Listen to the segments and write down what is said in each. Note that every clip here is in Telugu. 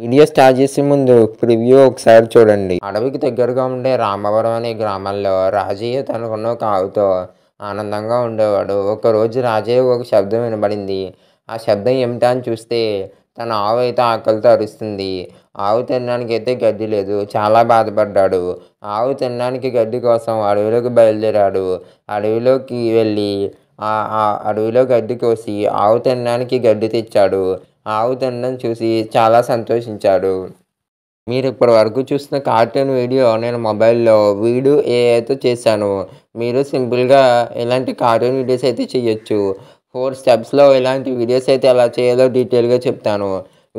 వీడియో స్టార్ట్ చేసే ముందు ప్రివ్యూ ఒకసారి చూడండి అడవికి దగ్గరగా ఉండే రామవరం అనే గ్రామంలో రాజయ్య తనకున్న ఒక ఆవుతో ఆనందంగా ఉండేవాడు ఒకరోజు రాజయ్య ఒక శబ్దం వినబడింది ఆ శబ్దం ఏమిటా అని చూస్తే తన ఆవు అయితే ఆకలితో అరుస్తుంది ఆవు తినడానికి అయితే గడ్డి లేదు చాలా బాధపడ్డాడు ఆవు తినడానికి గడ్డి కోసం అడవిలోకి బయలుదేరాడు అడవిలోకి వెళ్ళి అడవిలో గడ్డి కోసి ఆవు తినడానికి గడ్డి తెచ్చాడు ఆవు తినడం చూసి చాలా సంతోషించాడు మీరు ఇప్పటి వరకు చూసిన కార్టూన్ వీడియో నేను మొబైల్లో వీడియో ఏఐతో చేశాను మీరు సింపుల్గా ఇలాంటి కార్టూన్ వీడియోస్ అయితే చేయొచ్చు ఫోర్ స్టెప్స్లో ఇలాంటి వీడియోస్ అయితే ఎలా చేయాలో డీటెయిల్గా చెప్తాను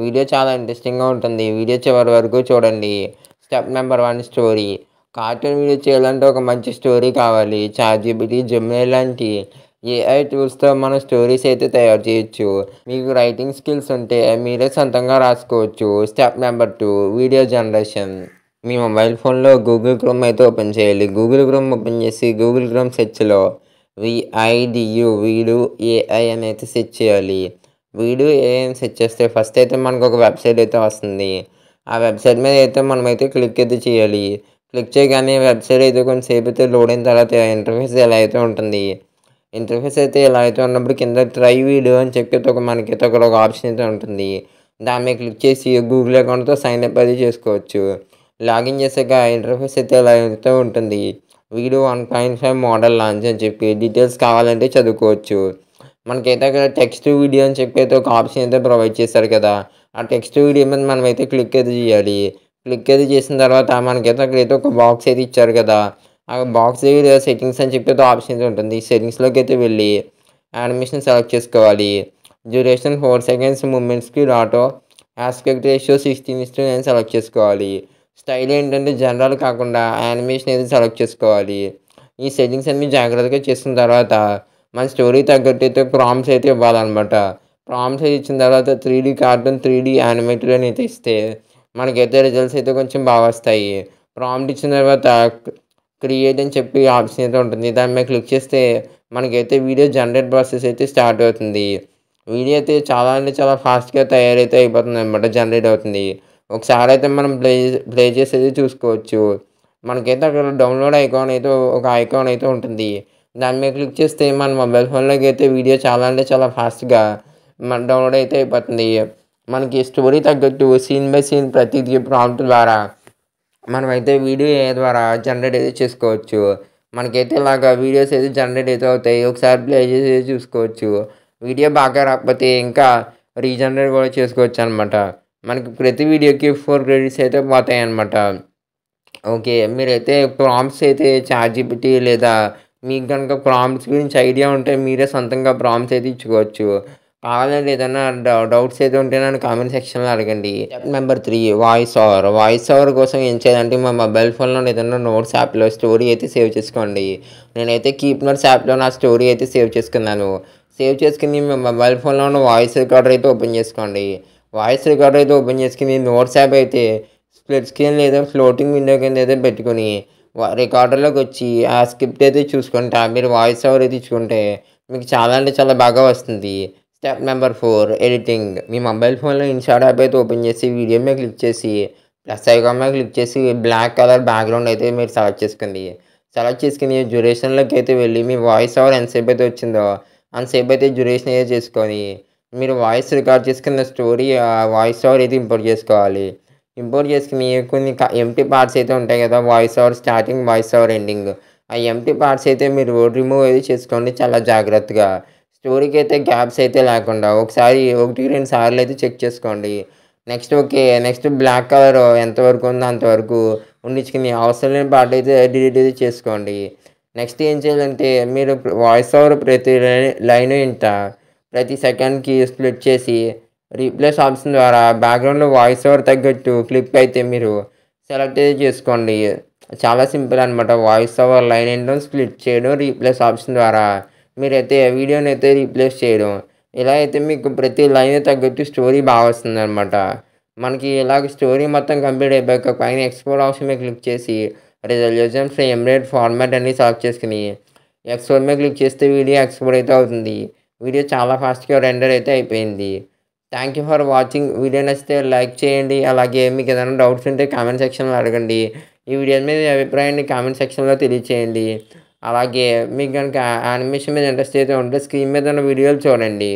వీడియో చాలా ఇంట్రెస్టింగ్గా ఉంటుంది వీడియో చివరి వరకు చూడండి step number one story cartoon video చేయాలంటే ఒక మంచి స్టోరీ కావాలి చార్జీబిటీ జమ్మే లాంటి ఏఐ టూల్స్తో మనం స్టోరీస్ అయితే తయారు చేయొచ్చు మీకు రైటింగ్ స్కిల్స్ ఉంటే మీరే సొంతంగా రాసుకోవచ్చు step number two video generation మీ మొబైల్ ఫోన్లో గూగుల్ క్రోమ్ అయితే ఓపెన్ చేయాలి గూగుల్ క్రోమ్ ఓపెన్ చేసి గూగుల్ క్రోమ్ సెర్చ్లో విఐడియు వీడు ఏఐ అని అయితే సెర్చ్ చేయాలి వీడు ఏఐ అని సెర్చ్ చేస్తే ఫస్ట్ అయితే మనకు ఒక వెబ్సైట్ అయితే వస్తుంది ఆ వెబ్సైట్ మీద అయితే మనమైతే క్లిక్ అయితే చేయాలి క్లిక్ చేయగానే వెబ్సైట్ అయితే కొంచెంసేపు అయితే లోడ్ అయిన తర్వాత ఇంటర్ఫేస్ ఎలా అయితే ఉంటుంది ఇంటర్ఫేస్ అయితే ఇలా అయితే ఉన్నప్పుడు కింద ట్రై వీడియో అని చెప్పి ఒక మనకైతే ఒక ఆప్షన్ అయితే ఉంటుంది దాని మీద క్లిక్ చేసి గూగుల్ అకౌంట్తో సైన్ అప్ అది చేసుకోవచ్చు లాగిన్ చేసాక ఇంటర్ఫేస్ అయితే ఇలా అయితే ఉంటుంది video one point five model launch అని చెప్పి డీటెయిల్స్ కావాలంటే చదువుకోవచ్చు మనకైతే అక్కడ టెక్స్ట్ వీడియో అని చెప్పి అయితే ఒక ఆప్షన్ అయితే ప్రొవైడ్ చేశారు కదా ఆ టెక్స్ట్ వీడియో మీద మనం అయితే క్లిక్ అయితే చేయాలి క్లిక్ అయితే చేసిన తర్వాత మనకైతే అక్కడైతే ఒక బాక్స్ అయితే ఇచ్చారు కదా ఆ బాక్స్ దగ్గర సెట్టింగ్స్ అని చెప్పి ఆప్షన్స్ ఉంటుంది ఈ సెట్టింగ్స్లోకి అయితే వెళ్ళి యానిమేషన్ సెలెక్ట్ చేసుకోవాలి డ్యూరేషన్ ఫోర్ సెకండ్స్ మూమెంట్స్కి ఆటో ఆస్పెక్ట్ రేషియో సిక్స్టీన్ ఇస్తూ నేను సెలెక్ట్ చేసుకోవాలి స్టైల్ ఏంటంటే జనరల్ కాకుండా యానిమేషన్ అయితే సెలెక్ట్ చేసుకోవాలి ఈ సెట్టింగ్స్ అన్ని జాగ్రత్తగా చేసిన తర్వాత మన స్టోరీ తగ్గట్టు అయితే ప్రామ్స్ అయితే ఇవ్వాలన్నమాట ప్రామ్స్ అయితే ఇచ్చిన తర్వాత three D cartoon three D animated అని అయితే ఇస్తే మనకైతే రిజల్ట్స్ అయితే కొంచెం బాగా వస్తాయి ప్రామ్స్ ఇచ్చిన తర్వాత క్రియేట్ అని చెప్పి ఆప్షన్ ఇతంటుంది. దాన్ని మనం క్లిక్ చేస్తే మనకైతే వీడియో జనరేట్ process అయితే స్టార్ట్ అవుతుంది. వీడియో అయితే చాలా అంటే చాలా ఫాస్ట్ గా తయారైతే ఇబ్బంది అన్నమాట జనరేట్ అవుతుంది. ఒకసారి అయితే మనం ప్లే ప్లే చేసి చూసుకోవచ్చు. మనకైతే డౌన్లోడ్ ఐకాన్ ఏదో ఒక ఐకాన్ అయితే ఉంటుంది. దాన్ని మనం క్లిక్ చేస్తే మన మొబైల్ ఫోన్ లోకి అయితే వీడియో చాలా అంటే చాలా ఫాస్ట్ గా మనం డౌన్లోడ్ అయితే అయిపోతుంది. మనకి స్టోరీ దగ్త్తు సీన్ బై సీన్ ప్రతిదీ ప్రాంప్ట్ ద్వారా మనమైతే వీడియో ద్వారా జనరేట్ అయితే చేసుకోవచ్చు మనకైతే ఇలాగ వీడియోస్ అయితే జనరేట్ అయితే అవుతాయి ఒకసారి ప్లే చేసి చూసుకోవచ్చు వీడియో బాగా రాకపోతే ఇంకా రీజనరేట్ కూడా చేసుకోవచ్చు అనమాట మనకి ప్రతి వీడియోకి ఫోర్ క్రెడిట్స్ అయితే పోతాయి అనమాట ఓకే మీరైతే ప్రామ్స్ అయితే పెట్టి లేదా మీకు కనుక ప్రామ్స్ గురించి ఐడియా ఉంటే మీరే సొంతంగా ప్రామ్స్ అయితే ఇచ్చుకోవచ్చు కావాలండి ఏదైనా డౌట్స్ ఏదో ఉంటే నన్ను కామెంట్ సెక్షన్లో అడగండి number three voice over voice over కోసం ఏం చేయాలంటే మా మొబైల్ ఫోన్లో ఏదైనా నోట్స్ యాప్లో స్టోరీ అయితే సేవ్ చేసుకోండి నేనైతే కీప్ నోట్స్ యాప్లో నా స్టోరీ అయితే సేవ్ చేసుకున్నాను సేవ్ చేసుకుని మీ మొబైల్ ఫోన్లో ఉన్న వాయిస్ రికార్డర్ అయితే ఓపెన్ చేసుకోండి వాయిస్ రికార్డర్ అయితే ఓపెన్ చేసుకుని నోట్స్ యాప్ అయితే స్ప్లిట్ స్క్రీన్ లేదా ఫ్లోటింగ్ విండో కింద అయితే పెట్టుకుని రికార్డర్లోకి వచ్చి ఆ స్క్రిప్ట్ అయితే చూసుకుంటా మీరు వాయిస్ ఓవర్ అయితే ఇచ్చుకుంటే మీకు చాలా అంటే చాలా బాగా వస్తుంది స్టెప్ నెంబర్ ఫోర్ ఎడిటింగ్ మీ మొబైల్ ఫోన్లో ఇన్స్టాట్ యాప్ అయితే ఓపెన్ చేసి వీడియో మీద క్లిక్ చేసి ప్లస్ ఐకాన్ మీద క్లిక్ చేసి బ్లాక్ కలర్ బ్యాక్గ్రౌండ్ అయితే మీరు సెలెక్ట్ చేసుకుంది సెలెక్ట్ చేసుకుని డ్యూరేషన్లోకి అయితే వెళ్ళి మీ వాయిస్ అవర్ ఎంతసేపు అయితే వచ్చిందో అంతసేపు అయితే డ్యూరేషన్ అయితే చేసుకొని మీరు వాయిస్ రికార్డ్ చేసుకున్న స్టోరీ వాయిస్ అవర్ అయితే ఇంపోర్ట్ చేసుకోవాలి ఇంపోర్ట్ చేసుకుని కొన్ని ఎంటీ పార్ట్స్ అయితే ఉంటాయి కదా voice over starting voice over ending ఆ ఎంటీ పార్ట్స్ అయితే మీరు రిమూవ్ అయితే చేసుకోండి చాలా జాగ్రత్తగా స్టోరీకి అయితే గ్యాప్స్ అయితే లేకుండా ఒకసారి ఒకటి రెండు సార్లు అయితే చెక్ చేసుకోండి next okay next black colour ఎంతవరకు ఉందో అంతవరకు ఉండించుకుని అవసరం లేని పాట అయితే డిలీట్ అయితే చేసుకోండి నెక్స్ట్ ఏం చేయాలంటే మీరు వాయిస్ ఓవర్ ప్రతి లైన్ ఇంట ప్రతి సెకండ్కి స్ప్లిట్ చేసి రీప్లేస్ ఆప్షన్ ద్వారా బ్యాక్గ్రౌండ్లో వాయిస్ ఓవర్ తగ్గట్టు క్లిప్ అయితే మీరు సెలెక్ట్ అయితే చేసుకోండి చాలా సింపుల్ అనమాట వాయిస్ ఓవర్ లైన్ ఏంటో స్ప్లిట్ చేయడం రీప్లేస్ ఆప్షన్ ద్వారా మీరైతే వీడియోని అయితే రీప్లేస్ చేయడం ఇలా అయితే మీకు ప్రతి లైన్ తగ్గట్టు స్టోరీ బాగా వస్తుంది అనమాట మనకి ఇలాగ స్టోరీ మొత్తం కంప్లీట్ అయిపోయాక పైన ఎక్స్పోర్ట్ ఆప్షన్ మీద క్లిక్ చేసి రిజల్యూషన్ ఫ్రేమ్ రేట్ ఫార్మాట్ అన్ని సెలెక్ట్ చేసుకుని ఎక్స్పోర్ట్ మీద క్లిక్ చేస్తే వీడియో ఎక్స్పోర్ట్ అయితే అవుతుంది వీడియో చాలా ఫాస్ట్గా రెండర్ అయితే అయిపోయింది thank you for watching video నచ్చితే లైక్ చేయండి అలాగే మీకు ఏదైనా డౌట్స్ ఉంటే కామెంట్ సెక్షన్లో అడగండి ఈ వీడియో మీద అభిప్రాయాన్ని కామెంట్ సెక్షన్లో తెలియచేయండి అలాగే మీకు కనుక యానిమేషన్ మీద ఇంట్రెస్ట్ అయితే ఉంటే స్క్రీన్ మీద ఉన్న వీడియోలు చూడండి